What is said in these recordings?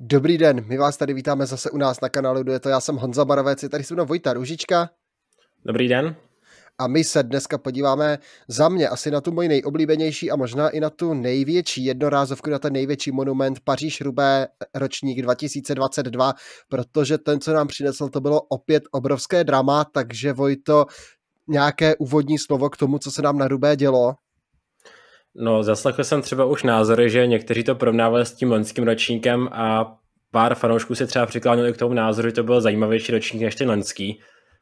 Dobrý den, my vás tady vítáme zase u nás na kanálu Duje to, já jsem Honza Barovec, je tady se mnou Vojta Růžička. Dobrý den. A my se dneska podíváme za mě asi na tu moji nejoblíbenější a možná i na tu největší jednorázovku, na ten největší monument Paříž Rubé ročník 2022, protože ten, co nám přinesl, to bylo opět obrovské drama, takže Vojto, nějaké úvodní slovo k tomu, co se nám na Rubé dělo? No, zaslechl jsem třeba už názory, že někteří to porovnávali s tím loňským ročníkem a pár fanoušků se třeba přiklánili k tomu názoru, že to byl zajímavější ročník než ten loňský.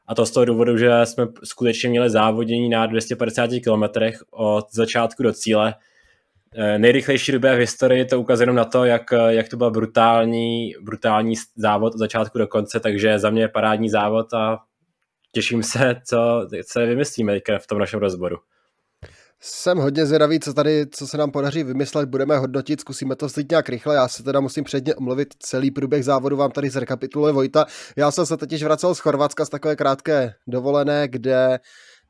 A to z toho důvodu, že jsme skutečně měli závodění na 250 kilometrech od začátku do cíle. Eh, nejrychlejší době v historii to ukazuje jenom na to, jak, jak to byl brutální, brutální závod od začátku do konce, takže za mě je parádní závod a těším se, co co vymyslíme v tom našem rozboru jsem hodně zvědavý, co tady, co se nám podaří vymyslet, budeme hodnotit, zkusíme to vzít nějak rychle, já se teda musím předně omluvit, celý průběh závodu vám tady zrekapituluje Vojta. Já jsem se totiž vracel z Chorvatska z takové krátké dovolené, kde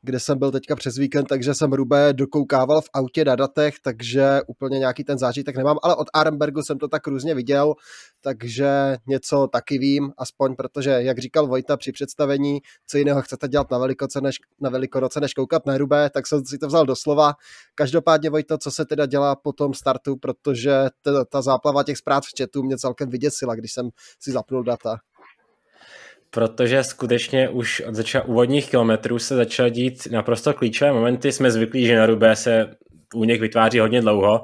kde jsem byl teďka přes víkend, takže jsem Rubé dokoukával v autě na datech, takže úplně nějaký ten zážitek nemám, ale od Arembergu jsem to tak různě viděl, takže něco taky vím, aspoň protože, jak říkal Vojta při představení, co jiného chcete dělat na, velikoce než, na velikonoce, než koukat na Rubé, tak jsem si to vzal do slova. Každopádně, Vojto, co se teda dělá po tom startu, protože ta, ta záplava těch zpráv v chatu mě celkem vyděsila, když jsem si zapnul data protože skutečně už od zača- úvodních kilometrů se začal dít naprosto klíčové momenty. Jsme zvyklí, že na Rubé se u nich vytváří hodně dlouho,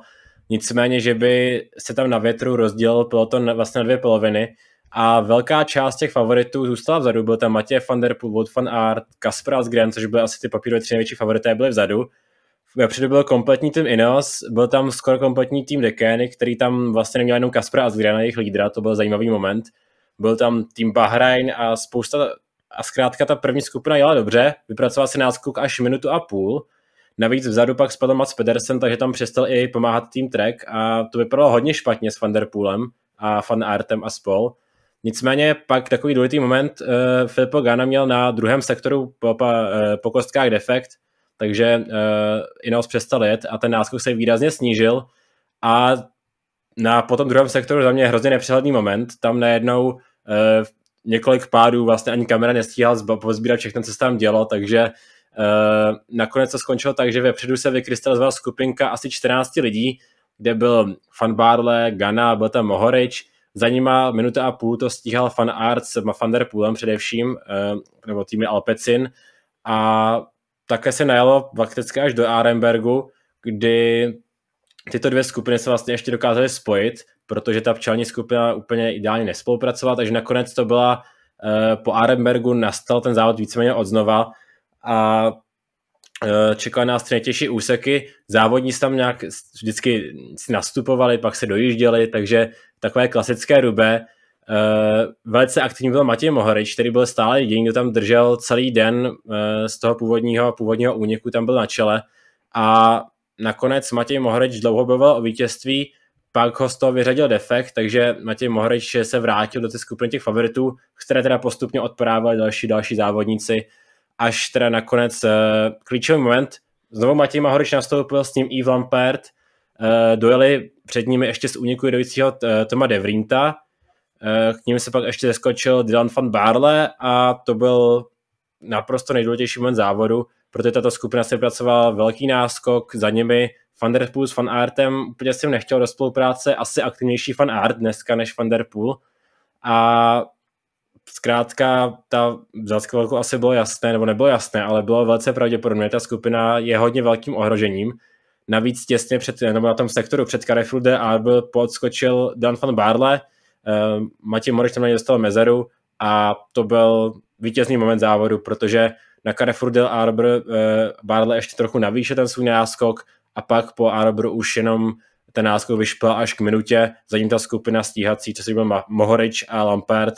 nicméně, že by se tam na větru rozdělil peloton na, vlastně na dvě poloviny a velká část těch favoritů zůstala vzadu. Byl tam Matěj van der Poel, Wout van Aert, Kasper Asgren, což byly asi ty papírové tři největší favorité, byly vzadu. Vepředu byl kompletní tým Ineos, byl tam skoro kompletní tým Dekény, který tam vlastně neměl jenom Kaspera Asgrena, jejich lídra, to byl zajímavý moment byl tam tým Bahrajn a spousta, a zkrátka ta první skupina jela dobře, vypracoval si náskok až minutu a půl, Navíc vzadu pak spadl Mats Pedersen, takže tam přestal i pomáhat tým Trek a to vypadalo hodně špatně s Van Der Poolem a Van Artem a spol. Nicméně pak takový důležitý moment, uh, Filippo Gana měl na druhém sektoru po, po, uh, po kostkách defekt, takže uh, Ineos přestal jet a ten náskok se výrazně snížil a na no potom druhém sektoru za mě je hrozně nepřehledný moment. Tam najednou uh, několik pádů vlastně ani kamera nestíhala pozbírat všechno, co se tam dělo, takže uh, nakonec to skončilo tak, že vepředu se vykrystalizovala skupinka asi 14 lidí, kde byl Fan Barle, Gana, byl tam Mohorič, za nima minuta a půl to stíhal Fan Arts s Van Der Poolem především, uh, nebo týmy Alpecin a také se najelo fakticky až do Arembergu, kdy tyto dvě skupiny se vlastně ještě dokázaly spojit, protože ta pčelní skupina úplně ideálně nespolupracovala, takže nakonec to byla eh, po Arembergu nastal ten závod víceméně odznova a eh, čekaly nás tři nejtěžší úseky. Závodníci tam nějak vždycky nastupovali, pak se dojížděli, takže takové klasické rube. Eh, velice aktivní byl Matěj Mohorič, který byl stále jediný, kdo tam držel celý den z toho původního, původního úniku, tam byl na čele a nakonec Matěj Mohreč dlouho bojoval o vítězství, pak ho z toho vyřadil defekt, takže Matěj Mohreč se vrátil do té skupiny těch favoritů, které teda postupně odprávali další, další závodníci, až teda nakonec uh, klíčový moment, znovu Matěj Mohreč nastoupil s ním Yves Lampert, uh, dojeli před nimi ještě z úniku jedujícího uh, eh, Toma Devrinta, uh, k ním se pak ještě zeskočil Dylan van Barle a to byl naprosto nejdůležitější moment závodu, protože tato skupina se pracovala velký náskok, za nimi Van Der Poel s Van Artem, úplně jsem nechtěl do spolupráce, asi aktivnější Van Art dneska než Van Der Poel. A zkrátka ta zátskvalku asi bylo jasné, nebo nebylo jasné, ale bylo velice pravděpodobné, ta skupina je hodně velkým ohrožením. Navíc těsně před, nebo na tom sektoru před Carrefour de Arbel podskočil Dan van Barle, uh, eh, Matěj Morič tam na dostal mezeru a to byl vítězný moment závodu, protože na Carrefour del Arbor uh, ještě trochu navýšil ten svůj náskok a pak po Arboru už jenom ten náskok vyšpil až k minutě, ním ta skupina stíhací, co si byl Mohorič a Lampert,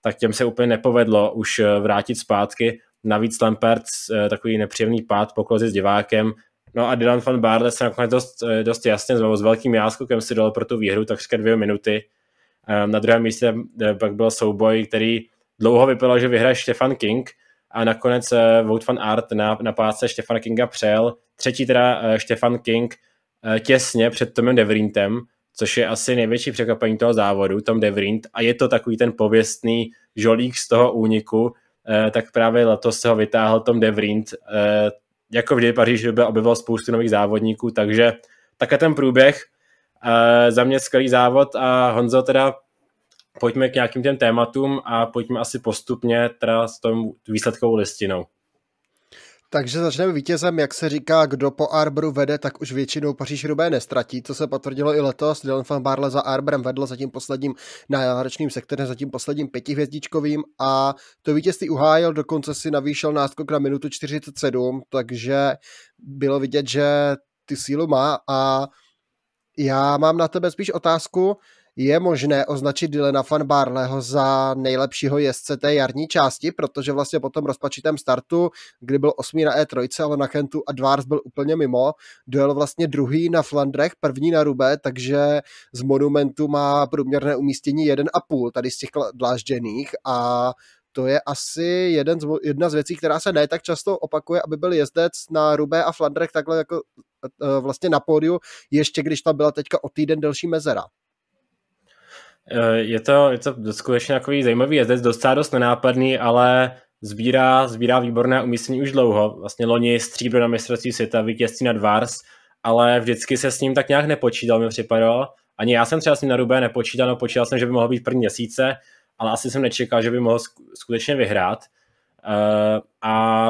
tak těm se úplně nepovedlo už eh, vrátit zpátky. Navíc Lampert eh, takový nepříjemný pád poklozy s divákem. No a Dylan van Barle se nakonec dost, dost jasně s velkým jáskokem si dal pro tu výhru takřka dvě minuty. Na druhém místě pak byl souboj, který dlouho vypadal, že vyhraje Stefan King, a nakonec eh, Vote Fan Art na, na páce Štefana Kinga přel. Třetí teda Štefan eh, King eh, těsně před Tomem Devrintem, což je asi největší překvapení toho závodu, Tom Devrint, a je to takový ten pověstný žolík z toho úniku, tak právě letos se ho vytáhl Tom Devrint. Jako vždy Paříž době objevil spoustu nových závodníků, takže také ten průběh. Za mě skvělý závod a Honzo teda pojďme k nějakým těm tématům a pojďme asi postupně teda s tou výsledkovou listinou. Takže začneme vítězem, jak se říká, kdo po Arboru vede, tak už většinou paříž rubé nestratí, co se potvrdilo i letos. Dylan van Barle za Arborem vedl zatím posledním náročným sektorem, zatím posledním pětihvězdičkovým a to vítězství uhájil, dokonce si navýšil náskok na minutu 47, takže bylo vidět, že ty sílu má a já mám na tebe spíš otázku, je možné označit Dylana van Barleho za nejlepšího jezdce té jarní části, protože vlastně po tom rozpačitém startu, kdy byl osmý na E3, ale na Kentu a Dvars byl úplně mimo, dojel vlastně druhý na Flandrech, první na Rube, takže z monumentu má průměrné umístění 1,5 tady z těch dlážděných a to je asi jeden z, jedna z věcí, která se ne tak často opakuje, aby byl jezdec na Rubé a Flandrech takhle jako e, e, vlastně na pódiu, ještě když tam byla teďka o týden delší mezera. Eh, je to, je to skutečně takový zajímavý jezdec, docela dost nenápadný, ale sbírá, sbírá výborné umístění už dlouho. Vlastně loni stříbro na mistrovství světa, vítězství nad Vars, ale vždycky se s ním tak nějak nepočítal, mi připadalo. Ani já jsem třeba s ním na Rubé nepočítal, no počítal jsem, že by mohl být první měsíce, ale asi jsem nečekal, že by mohl skutečně vyhrát. Eh, a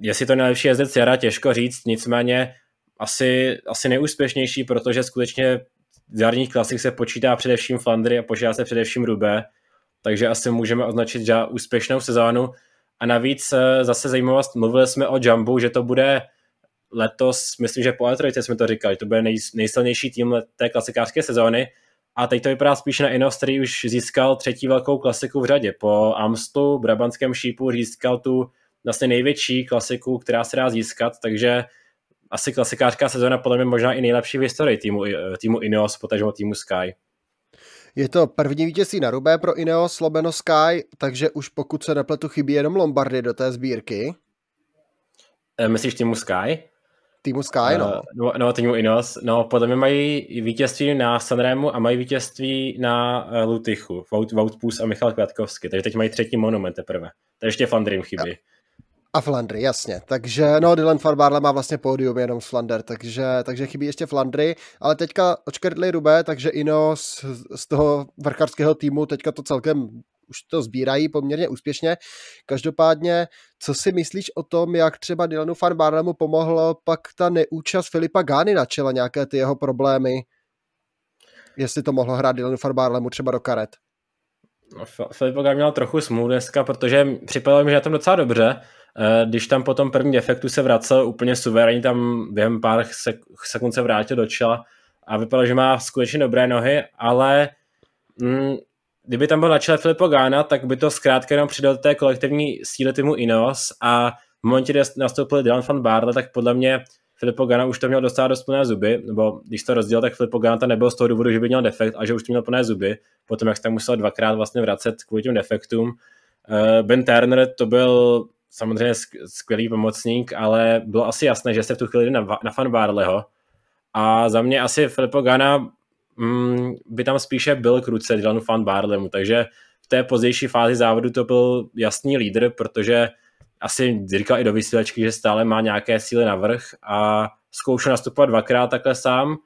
jestli to nejlepší jezdec jara, těžko říct, nicméně asi, asi nejúspěšnější, protože skutečně jarních klasik se počítá především Flandry a počítá se především Rubé, takže asi můžeme označit za úspěšnou sezónu. A navíc eh, zase zajímavost, mluvili jsme o Jumbo, že to bude letos, myslím, že po Atrojce jsme to říkali, to bude nej, nejsilnější tým té klasikářské sezóny. A teď to vypadá spíš na Inos, který už získal třetí velkou klasiku v řadě. Po Amstu, Brabantském šípu získal tu vlastně největší klasiku, která se dá získat, takže asi klasikářská sezóna podle mě možná i nejlepší v historii týmu, týmu Ineos, potažmo týmu Sky. Je to první vítězství na Rubé pro Ineos Lobeno Sky, takže už pokud se nepletu, chybí jenom Lombardy do té sbírky. E, myslíš týmu Sky? Týmu Sky, no. Eh, no, no týmu Ineos. No, podle mě mají vítězství na Sanremu a mají vítězství na eh, Lutychu, Vout, Voutpus a Michal Květkovský, takže teď mají třetí monument teprve. To ještě Fandrim chybí. Ja. A Flandry, jasně. Takže, no, Dylan Farbarle má vlastně pódium jenom z Flander, takže, takže chybí ještě Flandry, ale teďka očkrtli Rubé, takže Ino z, z toho vrcharského týmu teďka to celkem už to sbírají poměrně úspěšně. Každopádně, co si myslíš o tom, jak třeba Dylanu mu pomohlo pak ta neúčast Filipa Gány na čele, nějaké ty jeho problémy? Jestli to mohlo hrát Dylanu mu třeba do karet? No, Filip Gány měl trochu smůl dneska, protože připadalo mi, že na tom docela dobře, Eh, když tam potom první defektu se vracel úplně suverénně, tam během pár sekund se vrátil do čela a vypadalo, že má skutečně dobré nohy, ale mm, kdyby tam byl na čele Filipo Gána, tak by to zkrátka jenom přidal té kolektivní síly týmu Inos a v momentě, kdy nastoupil Dylan van Barle, tak podle mě Filipo Gana už to měl dostat do plné zuby, nebo když to rozděl, tak Filipo Gana to nebyl z toho důvodu, že by měl defekt a že už to měl plné zuby, potom jak se tam musel dvakrát vlastně vracet kvůli těm defektům. Eh, ben Turner to byl samozřejmě skvělý pomocník, ale bylo asi jasné, že jste v tu chvíli na, na fan Barleyho. A za mě asi Filippo Gana mm, by tam spíše byl k ruce Dylanu fan Barlemu, takže v té pozdější fázi závodu to byl jasný lídr, protože asi říkal i do vysílačky, že stále má nějaké síly na vrch a zkoušel nastupovat dvakrát takhle sám.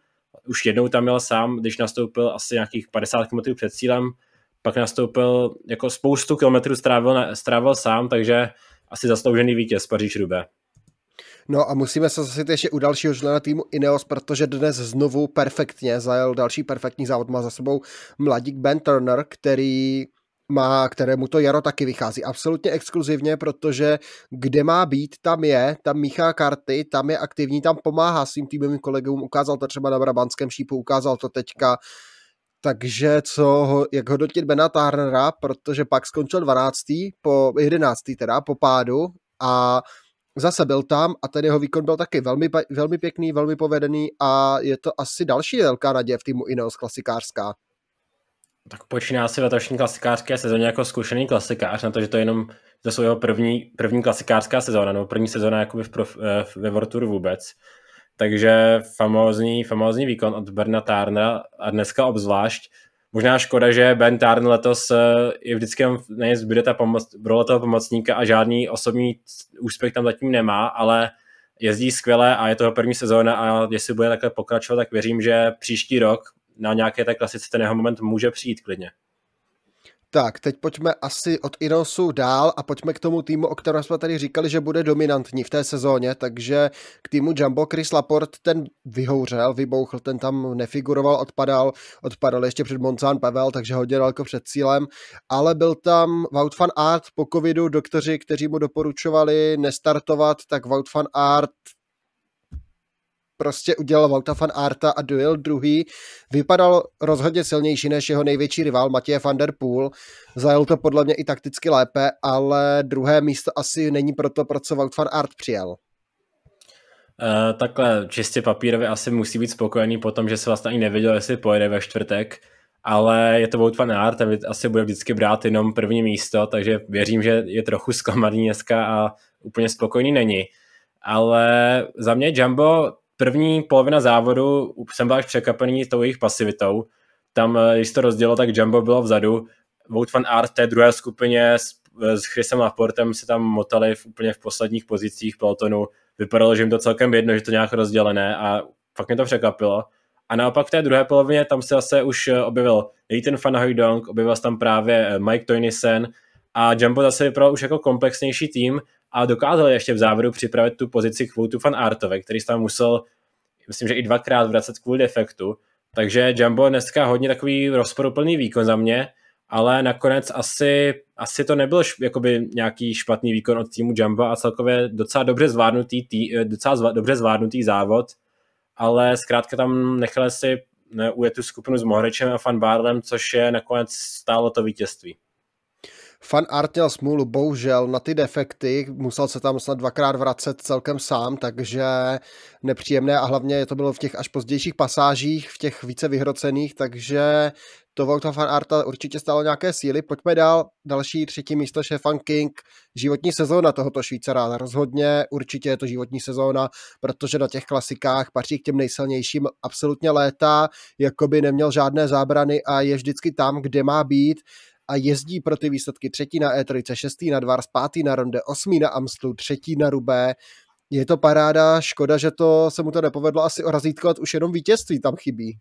Už jednou tam měl sám, když nastoupil asi nějakých 50 km před cílem, pak nastoupil, jako spoustu kilometrů strávil, strávil sám, takže asi zasloužený vítěz paříž rube No a musíme se zase ještě u dalšího člena týmu Ineos, protože dnes znovu perfektně zajel další perfektní závod. Má za sebou mladík Ben Turner, který má, kterému to jaro taky vychází. Absolutně exkluzivně, protože kde má být, tam je, tam míchá karty, tam je aktivní, tam pomáhá svým týmovým kolegům, ukázal to třeba na Brabantském šípu, ukázal to teďka takže co, jak hodnotit Bena Turnera, protože pak skončil 12. po 11. teda po pádu a zase byl tam a ten jeho výkon byl taky velmi, velmi pěkný, velmi povedený a je to asi další velká naděje v týmu Ineos klasikářská. Tak počíná si letošní klasikářské sezóně jako zkušený klasikář, na to, že to je jenom to svého jeho první, první klasikářská sezóna, nebo první sezóna jakoby v prof, eh, ve World Tour vůbec. Takže famózní, famózní výkon od Berna Tarnera a dneska obzvlášť. Možná škoda, že Ben Tarn letos eh, je vždycky něj zbyde ta pomoc, role toho pomocníka a žádný osobní úspěch tam zatím nemá, ale jezdí skvěle a je toho první sezóna a jestli bude takhle pokračovat, tak věřím, že příští rok na nějaké té klasice ten jeho moment může přijít klidně. Tak, teď pojďme asi od Inosu dál a pojďme k tomu týmu, o kterém jsme tady říkali, že bude dominantní v té sezóně, takže k týmu Jumbo Chris Laport ten vyhouřel, vybouchl, ten tam nefiguroval, odpadal, odpadal ještě před Moncán Pavel, takže hodně daleko před cílem, ale byl tam Wout van Art po covidu, doktoři, kteří mu doporučovali nestartovat, tak Wout van Art prostě udělal Vauta van Arta a duel druhý, vypadal rozhodně silnější než jeho největší rival Matěj van der Poel. Zajel to podle mě i takticky lépe, ale druhé místo asi není to, pro co Vaut van Art přijel. Uh, takhle čistě papírově asi musí být spokojený po tom, že se vlastně ani nevěděl, jestli pojede ve čtvrtek, ale je to Wout van Aert a asi bude vždycky brát jenom první místo, takže věřím, že je trochu zklamaný dneska a úplně spokojný není. Ale za mě Jumbo první polovina závodu jsem byl až překvapený tou jejich pasivitou. Tam, eh, když to rozdělo, tak Jumbo bylo vzadu. Wout van Art té druhé skupině s, eh, s Chrisem Laportem se tam motali v, úplně v posledních pozicích pelotonu. Vypadalo, že jim to celkem jedno, že to nějak rozdělené a fakt mě to překapilo. A naopak v té druhé polovině tam se zase už eh, objevil Nathan van Hooydonk, objevil se tam právě Mike Toynisen a Jumbo zase vypadal už jako komplexnější tým a dokázal ještě v závěru připravit tu pozici Kvoutu fan Artove, který se tam musel, myslím, že i dvakrát vracet kvůli defektu. Takže Jumbo dneska hodně takový rozporuplný výkon za mě, ale nakonec asi, asi to nebyl š, jakoby nějaký špatný výkon od týmu Jumbo a celkově docela dobře zvládnutý, tý, eh, docela zva, dobře zvládnutý závod, ale zkrátka tam nechali si ujet tu skupinu s Mohrečem a Fan Barlem, což je nakonec stálo to vítězství. Fan Art měl smůlu, bohužel, na ty defekty, musel se tam snad dvakrát vracet celkem sám, takže nepříjemné a hlavně to bylo v těch až pozdějších pasážích, v těch více vyhrocených, takže to Volta Fan Arta určitě stálo nějaké síly. Pojďme dál, další třetí místo Šefan King, životní sezóna tohoto Švýcara, rozhodně určitě je to životní sezóna, protože na těch klasikách patří k těm nejsilnějším absolutně léta, by neměl žádné zábrany a je vždycky tam, kde má být a jezdí pro ty výsledky třetí na E3, šestý na Dvars, pátý na Ronde, osmý na Amstlu, třetí na Rubé. Je to paráda, škoda, že to se mu to nepovedlo asi razítko, už jenom vítězství tam chybí.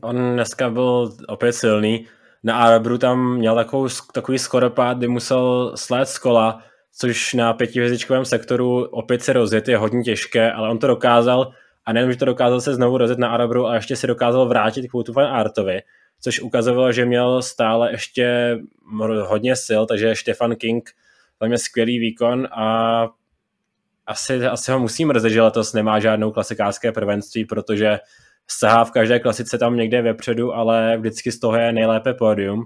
On dneska byl opět silný. Na Arabru tam měl takovou, takový skoropád, kdy musel slét z kola, což na pětivězičkovém sektoru opět se rozjet je hodně těžké, ale on to dokázal a nejenom, že to dokázal se znovu rozjet na Arabru, ale ještě se dokázal vrátit k Wutu Artovi což ukazovalo, že měl stále ještě hodně sil, takže Stefan King tam je skvělý výkon a asi, asi ho musím mrzet, že letos nemá žádnou klasikářské prvenství, protože sahá v každé klasice tam někde vepředu, ale vždycky z toho je nejlépe pódium.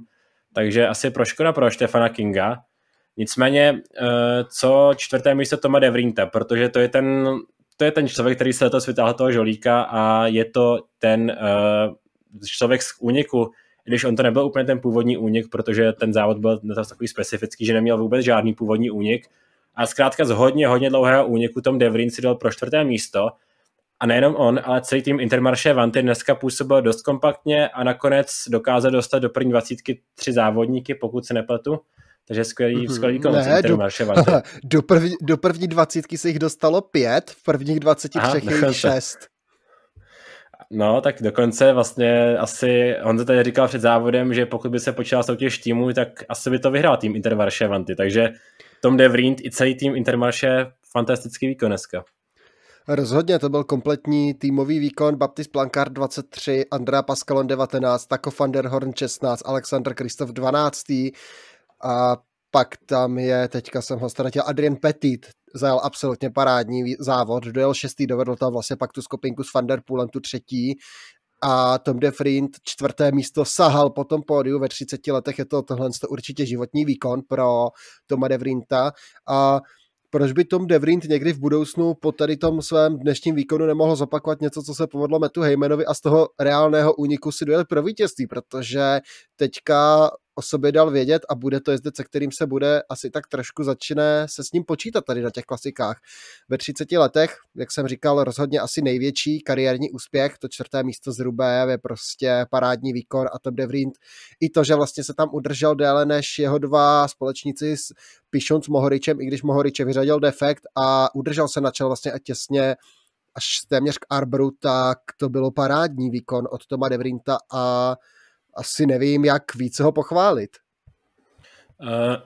Takže asi pro škoda pro Štefana Kinga. Nicméně, eh, co čtvrté místo Toma Devrinta, protože to je ten, to je ten člověk, který se letos vytáhl toho žolíka a je to ten uh, člověk z úniku, když on to nebyl úplně ten původní únik, protože ten závod byl takový specifický, že neměl vůbec žádný původní únik. A zkrátka z hodně, hodně dlouhého úniku Tom Devrin si dal pro čtvrté místo. A nejenom on, ale celý tým Intermarché Vanty dneska působil dost kompaktně a nakonec dokázal dostat do první dvacítky tři závodníky, pokud se nepletu. Takže skvělý, mm-hmm. skvělý konec ne, Intermarché Do, do, první, do první dvacítky se jich dostalo pět, v prvních dvaceti třech je šest. No, tak dokonce vlastně asi Honza tady říkal před závodem, že pokud by se počítal soutěž týmu, tak asi by to vyhrál tým Intermarše Vanty, takže Tom De i celý tým Intervarše fantastický výkon dneska. Rozhodně, to byl kompletní týmový výkon. Baptist Plankard 23, Andrea Pascalon 19, Tako van der Horn 16, Alexander Kristof 12. A pak tam je, teďka jsem ho ztratil, Adrian Petit, zajel absolutně parádní závod, dojel šestý, dovedl tam vlastně pak tu skupinku s Van Der Poolem, tu třetí, a Tom de Vriend čtvrté místo sahal po tom pódiu ve 30 letech, je to tohle určitě životní výkon pro Toma de Vrienta a proč by Tom Devrint někdy v budoucnu po tady tom svém dnešním výkonu nemohl zopakovat něco, co se povedlo Metu Heymanovi a z toho reálného úniku si dojel pro vítězství, protože teďka o sobě dal vědět a bude to jezdec, se kterým se bude asi tak trošku začne se s ním počítat tady na těch klasikách. Ve 30 letech, jak jsem říkal, rozhodně asi největší kariérní úspěch, to čtvrté místo z Rubé je prostě parádní výkon a Top Devrind. I to, že vlastně se tam udržel déle než jeho dva společníci s Pišon s Mohoričem, i když Mohoriče vyřadil defekt a udržel se na čel vlastně a těsně až téměř k Arbru, tak to bylo parádní výkon od Toma Devrinta a asi nevím, jak více ho pochválit.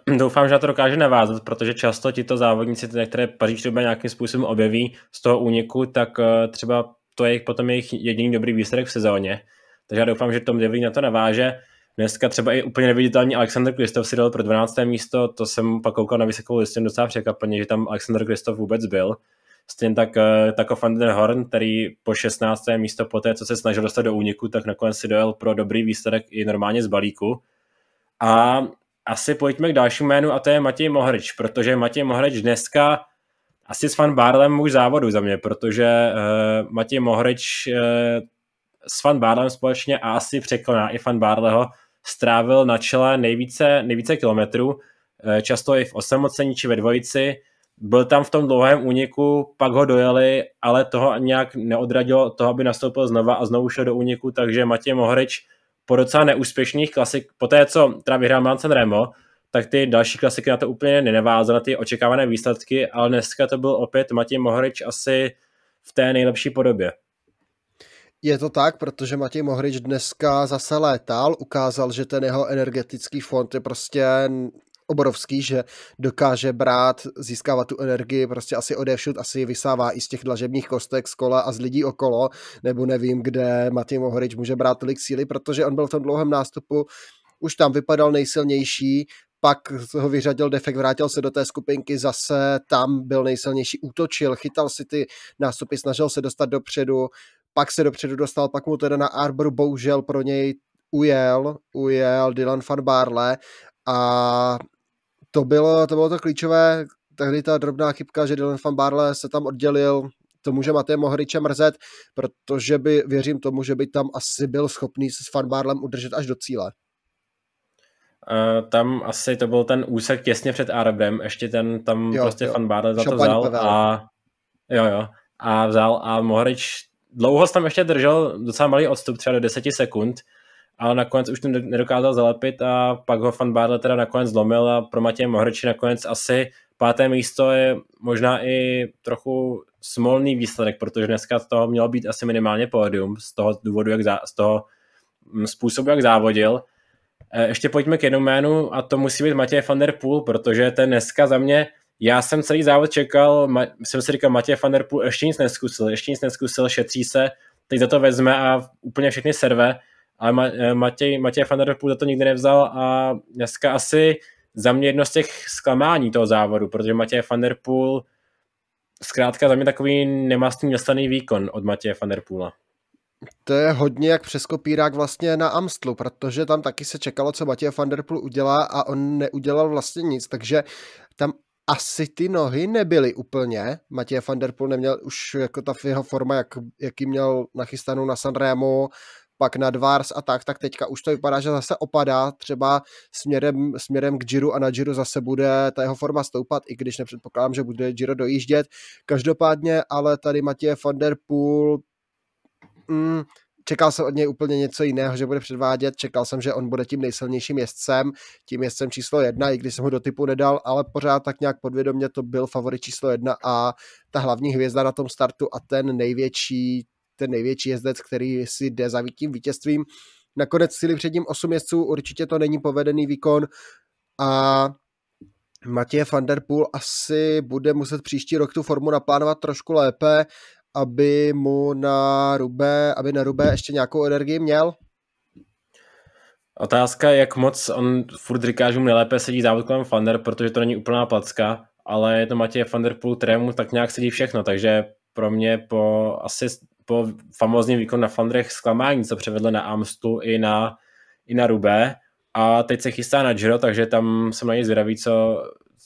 Uh, doufám, že na to dokáže navázat, protože často tito závodníci, které Paříž třeba nějakým způsobem objeví z toho úniku, tak uh, třeba to je potom jejich jediný dobrý výsledek v sezóně. Takže já doufám, že Tom Devlin na to naváže. Dneska třeba i úplně neviditelný Alexander Kristof si dal pro 12. místo, to jsem pak koukal na vysokou listinu docela překvapeně, že tam Alexander Kristof vůbec byl. Stejně tak eh, Tako van der Horn, který po 16. místo po té, co se snažil dostat do úniku, tak nakonec si dojel pro dobrý výsledek i normálně z balíku. A asi pojďme k dalšímu jménu a to je Matěj Mohrič, protože Matěj Mohrič dneska asi s Fan Barlem už závodu za mě, protože uh, Matěj Mohrič uh, eh, s Fan Barlem společně a asi překoná i Fan Barleho, strávil na čele nejvíce, nejvíce kilometrů, uh, často i v osamocení či ve dvojici, byl tam v tom dlouhém úniku, pak ho dojeli, ale toho nějak neodradilo toho, aby nastoupil znova a znovu šel do úniku, takže Matěj Mohreč po docela neúspěšných klasik, po té, co teda vyhrál Mansen Remo, tak ty další klasiky na to úplně nenavázal, na ty očekávané výsledky, ale dneska to byl opět Matěj Mohreč asi v té nejlepší podobě. Je to tak, protože Matěj Mohrič dneska zase létal, ukázal, že ten jeho energetický fond je prostě obrovský, že dokáže brát, získávat tu energii prostě asi odevšud, asi vysává i z těch dlažebních kostek z kola a z lidí okolo, nebo nevím, kde Matěj Mohorič může brát tolik síly, protože on byl v tom dlouhém nástupu už tam vypadal nejsilnější, pak ho vyřadil defekt, vrátil se do té skupinky, zase tam byl nejsilnější, útočil, chytal si ty nástupy, snažil se dostat dopředu, pak se dopředu dostal, pak mu teda na Arboru bohužel pro něj ujel, ujel Dylan van Barle a to bylo, to bylo to klíčové, tehdy ta drobná chybka, že Dylan van Barle se tam oddělil, to může Matěj Mohriče mrzet, protože by, věřím tomu, že by tam asi byl schopný se s Van Barlem udržet až do cíle. Uh, tam asi to byl ten úsek těsně před Arabem, ještě ten tam jo, prostě jo. Van Barle za to vzal a jo, jo, a vzal a Mohrič dlouho tam ještě držel docela malý odstup, třeba do 10 sekund, ale nakonec už to nedokázal zalepit a pak ho Fan Bartle teda nakonec zlomil a pro Matěje Mohreči nakonec asi páté místo je možná i trochu smolný výsledek, protože dneska z toho mělo být asi minimálně pódium z toho důvodu, jak zá, z toho mm, způsobu, jak závodil. E, ještě pojďme k jednomu jménu a to musí být Matěj van der Poel, protože ten dneska za mě, já jsem celý závod čekal, jsem si říkal, Matěj van der Poel ještě nic neskusil, ještě nic neskusil, šetří se, teď za to vezme a úplně všechny serve ale eh, Matěj Matěj, Poel za to nikdy nevzal a dneska asi za mě jedno z těch zklamání toho závodu, protože Matěj Poel, zkrátka za mě takový nemastný dostaný výkon od Matěje Fanderpoola. To je hodně jak přeskopírák vlastně na Amstlu, protože tam taky se čekalo, co Matěj van der Poel udělá a on neudělal vlastně nic, takže tam asi ty nohy nebyly úplně. Matěj van der Poel neměl už jako ta jeho forma, jak, jaký měl nachystanou na Sanremo, pak na Dvars a tak, tak teďka už to vypadá, že zase opadá třeba směrem, směrem k Giro a na Giro zase bude ta jeho forma stoupat, i když nepředpokládám, že bude Giro dojíždět. Každopádně, ale tady Matěj van der Poel mm, čekal jsem od něj úplně něco jiného, že bude předvádět, čekal jsem, že on bude tím nejsilnějším jezdcem, tím jezdcem číslo jedna, i když jsem ho do typu nedal, ale pořád tak nějak podvědomě to byl favorit číslo jedna a ta hlavní hvězda na tom startu a ten největší ten největší jezdec, který si jde za tím vítězstvím. Nakonec si před ním 8 jezdců, určitě to není povedený výkon a Matěj van der Poel asi bude muset příští rok tu formu naplánovat trošku lépe, aby mu na Rubé, aby na Rubé ještě nějakou energii měl. Otázka, jak moc on furt říká, že mu nejlépe sedí závod kolem Fander, protože to není úplná placka, ale je to Matěj Fander Poel, kterému tak nějak sedí všechno, takže pro mě po asi po famózním výkonu na Flandrech zklamání, co převedl na Amstu i na, i na Rubé. A teď se chystá na Giro, takže tam jsem na něj zvědavý, co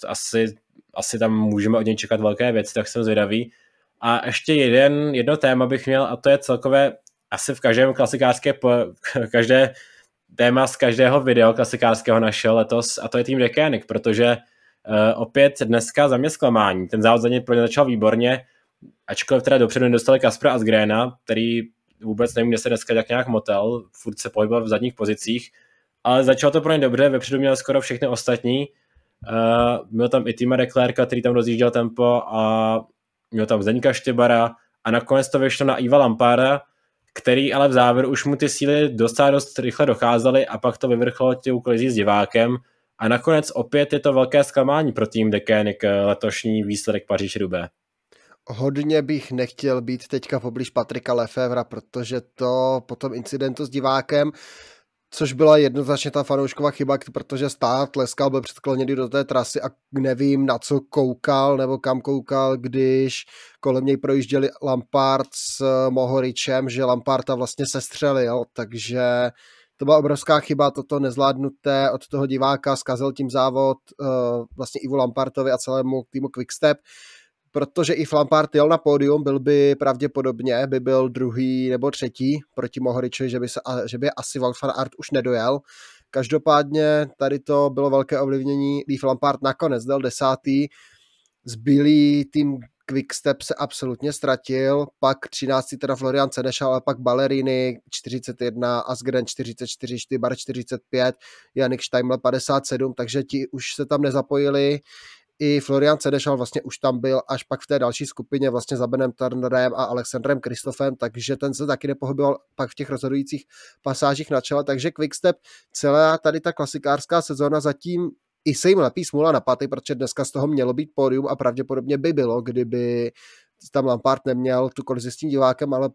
asi, asi tam můžeme od něj čekat velké věci, tak jsem zvědavý. A ještě jeden, jedno téma bych měl, a to je celkové, asi v každém klasikářské, každé téma z každého videa klasikářského našeho letos, a to je tým Dekénik, protože uh, opět dneska za mě zklamání. Ten závod za něj pro ně začal výborně, ačkoliv teda dopředu nedostali Kaspra Asgrena, který vůbec nevím, kde se dneska tak nějak motel, furt se pohyboval v zadních pozicích, ale začalo to pro ně dobře, vepředu měl skoro všechny ostatní, uh, měl tam i Tima Reklérka, který tam rozjížděl tempo a měl tam Zdeňka Štěbara a nakonec to vyšlo na Iva Lampára, který ale v závěru už mu ty síly dost, dost rychle docházely a pak to vyvrchlo ty kolizí s divákem a nakonec opět je to velké zklamání pro tým Dekénik eh, letošní výsledek Paříž-Rubé hodně bych nechtěl být teďka poblíž Patrika Lefevra, protože to po tom incidentu s divákem což byla jednoznačně ta fanoušková chyba, protože stát leskal byl předkloněný do té trasy a nevím, na co koukal nebo kam koukal, když kolem něj projížděli Lampard s eh, Mohoričem, že Lamparta vlastně sestřelil, takže to byla obrovská chyba, toto nezvládnuté od toho diváka, zkazil tím závod eh, vlastně Ivo Lampartovi a celému týmu Quickstep protože i Flampard jel na pódium, byl by pravděpodobně, by byl druhý nebo třetí proti Mohoričovi, že by, se, že by asi Wout van Art už nedojel. Každopádně tady to bylo velké ovlivnění. Leaf Lampard nakonec dal desátý, zbylý tým Quickstep se absolutně ztratil, pak 13. teda Florian Cenešal, ale pak Balerini 41, Asgren 44, Štybar 45, Janik Štajmle 57, takže ti už se tam nezapojili i Florian Cedešal vlastně už tam byl až pak v té další skupině vlastně za Benem Turnerem a Alexandrem Kristofem, takže ten se taky nepohyboval pak v těch rozhodujících pasážích na čele, takže Quickstep, celá tady ta klasikářská sezóna zatím i se jim lepí smůla na paty, protože dneska z toho mělo být pódium a pravděpodobně by bylo, kdyby tam Lampard neměl tu kolizi s tím divákem, ale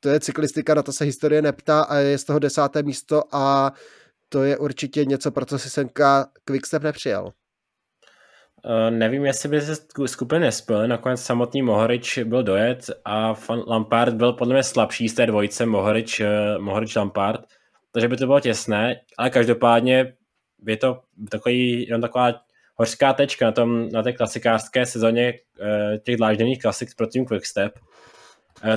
to je cyklistika, na to se historie neptá a je z toho desáté místo a to je určitě něco, pro co si Senka Quickstep nepřijal. Eh, nevím, jestli by se skupiny nespily, nakonec samotný Mohorič byl dojet a Lampard byl podle mě slabší z té dvojice Mohorič, eh, Mohorič Lampard, takže by to bylo těsné, ale každopádně je to takový, jenom taková hořká tečka na, tom, na té klasikářské sezóně eh, těch dlážděných klasik pro tým Quickstep.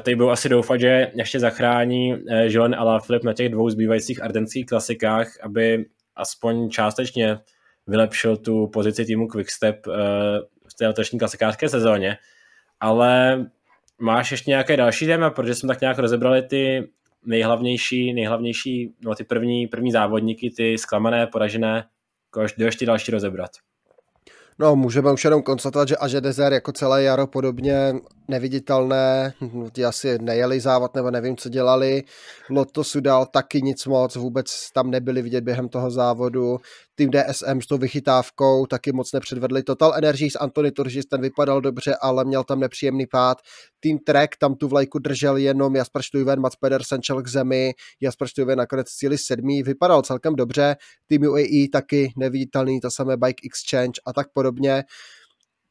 Teď budou asi doufat, že ještě zachrání Jolen a Laflip na těch dvou zbývajících ardenských klasikách, aby aspoň částečně vylepšil tu pozici týmu Quickstep eh, v té letošní klasikářské sezóně. Ale máš ještě nějaké další téma, protože jsme tak nějak rozebrali ty nejhlavnější, nejhlavnější, no ty první, první závodníky, ty zklamané, poražené, kdo ještě další rozebrat? No, můžeme už jenom konstatovat, že Aže Dezer jako celé jaro podobně neviditelné, no, ti asi nejeli závod, nebo nevím, co dělali. Lotto Sudal taky nic moc, vůbec tam nebyli vidět během toho závodu. Tým DSM s tou vychytávkou taky moc nepředvedli. Total Energy s Antony Turžis, ten vypadal dobře, ale měl tam nepříjemný pád. Tým Trek tam tu vlajku držel jenom Jasper Stuyven, Mats Pedersen čel k zemi, Jasper Stuyven nakonec cíli sedmý, vypadal celkem dobře. Tým UAE taky neviditelný, to samé Bike Exchange a tak podobně. Uh,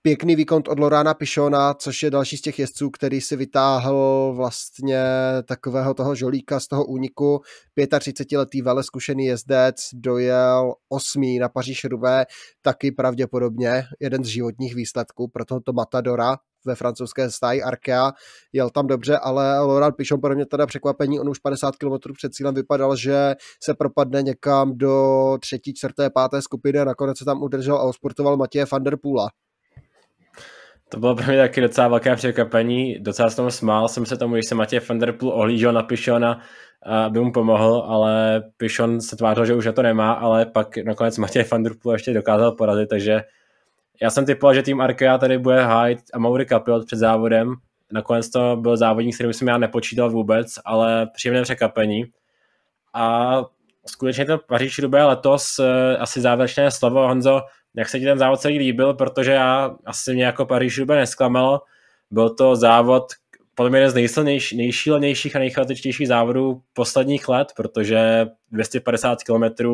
pěkný výkon od Lorána Pišona, což je další z těch jezdců, který si vytáhl vlastně takového toho žolíka z toho úniku. 35-letý vele zkušený jezdec dojel osmý na Paříž Rubé, taky pravděpodobně jeden z životních výsledků pro tohoto Matadora ve francouzské stáji Arkea. Jel tam dobře, ale Laurent Pichon pro mě teda překvapení, on už 50 km před cílem vypadal, že se propadne někam do třetí, čtvrté, páté skupiny a nakonec se tam udržel a osportoval Matěje van der Pula. To bylo pro mě taky docela velké překvapení. Docela jsem tomu smál, jsem se tomu, když se Matěj Fenderpool ohlížel na Pišona, aby mu pomohl, ale Pišon se tvářil, že už na to nemá, ale pak nakonec Matěj Fenderpool ještě dokázal porazit, takže já jsem typoval, že tým Arkea tady bude hájit a Mauri Kapilot před závodem. Nakonec to byl závodník, s kterým jsem já nepočítal vůbec, ale příjemné překvapení. A skutečně to Paříž Rubé letos eh, asi závěrečné slovo. Honzo, jak se ti ten závod celý líbil, protože já asi mě jako Paríž úplně nesklamal. Byl to závod, podle mě jeden z nejsilnější, nejšílenějších a nejchaotičtějších závodů posledních let, protože 250 km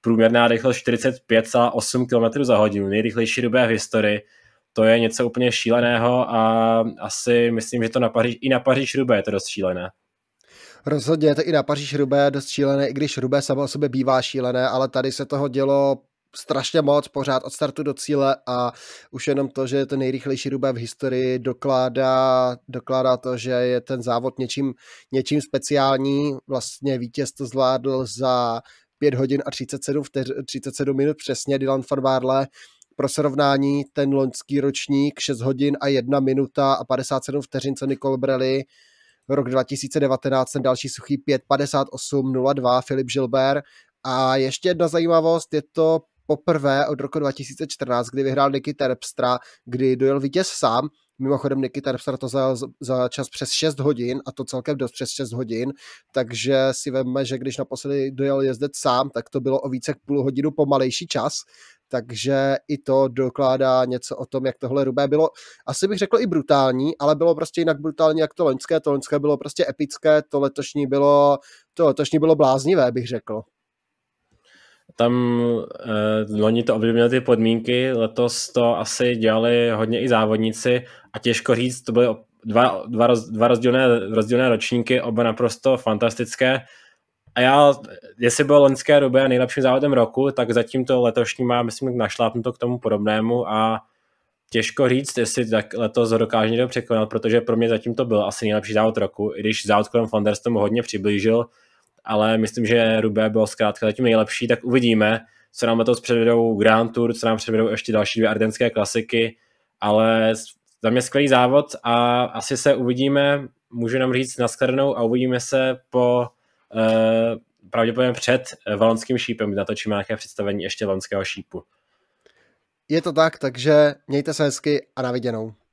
průměrná rychlost 45,8 km za hodinu, nejrychlejší doba v historii. To je něco úplně šíleného a asi myslím, že to na Paříž, i na Paříž Rubé je to dost šílené. Rozhodně je to i na Paříž Rubé dost šílené, i když Rubé samo o sobě bývá šílené, ale tady se toho dělo strašně moc pořád od startu do cíle a už jenom to, že je to nejrychlejší ruba v historii dokládá, dokládá to, že je ten závod něčím, něčím speciální. Vlastně vítěz to zvládl za 5 hodin a 37, vteř, 37 minut přesně Dylan van Barle. Pro srovnání ten loňský ročník 6 hodin a 1 minuta a 57 vteřin co Nicole Brely Rok 2019 ten další suchý 5.58.02 Filip Gilbert a ještě jedna zajímavost, je to poprvé od roku 2014, kdy vyhrál Nicky Terpstra, kdy dojel vítěz sám. Mimochodem Nicky Terpstra to za, za čas přes 6 hodin a to celkem dost přes 6 hodin, takže si veme, že když naposledy dojel jezdec sám, tak to bylo o více půl hodinu pomalejší čas, takže i to dokládá něco o tom, jak tohle rubé bylo, asi bych řekl i brutální, ale bylo prostě jinak brutální jak to loňské, to loňské bylo prostě epické, to letošní bylo, to letošní bylo bláznivé, bych řekl. Tam eh, loni to ovlivnily ty podmínky, letos to asi dělali hodně i závodníci a těžko říct, to byly dva, dva, roz, dva rozdílné, rozdílné ročníky, oba naprosto fantastické. A já, jestli byl loňské době nejlepším závodem roku, tak zatím to letošní má, myslím, našlápnuto k tomu podobnému a těžko říct, jestli tak letos dokáže někdo překonat, protože pro mě zatím to byl asi nejlepší závod roku, i když závod kolem Flanders tomu hodně přiblížil, ale myslím, že Rubé byl zkrátka zatím nejlepší, tak uvidíme, co nám letos předvedou Grand Tour, co nám předvedou ještě další dvě ardenské klasiky, ale za mě skvělý závod a asi se uvidíme, můžu nám říct naschledanou a uvidíme se po eh, pravděpodobně před eh, valonským šípem, natočíme nějaké představení ještě valonského šípu. Je to tak, takže mějte se hezky a na viděnou.